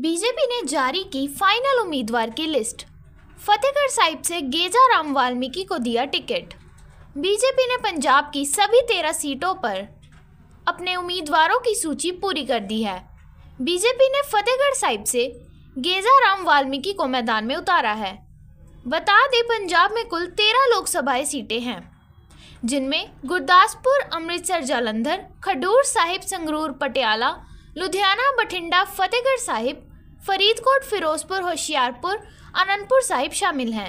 BJP ने जारी की फाइनल उम्मीदवार की लिस्ट फतेहगढ़ साहिब से गेजा राम वाल्मीकि को दिया टिकट बीजेपी ने पंजाब की सभी तेरह सीटों पर अपने उम्मीदवारों की सूची पूरी कर दी है बीजेपी ने फतेहगढ़ साहिब से गेजा राम वाल्मीकि को मैदान में उतारा है बता दें पंजाब में कुल तेरह लोकसभा सीटें हैं जिनमें गुरदासपुर अमृतसर जालंधर खडूर साहिब संगरूर पटियाला लुधियाना बठिंडा फतेहगढ़ साहिब फरीदकोट फिरोजपुर होशियारपुर अनंतपुर साहिब शामिल हैं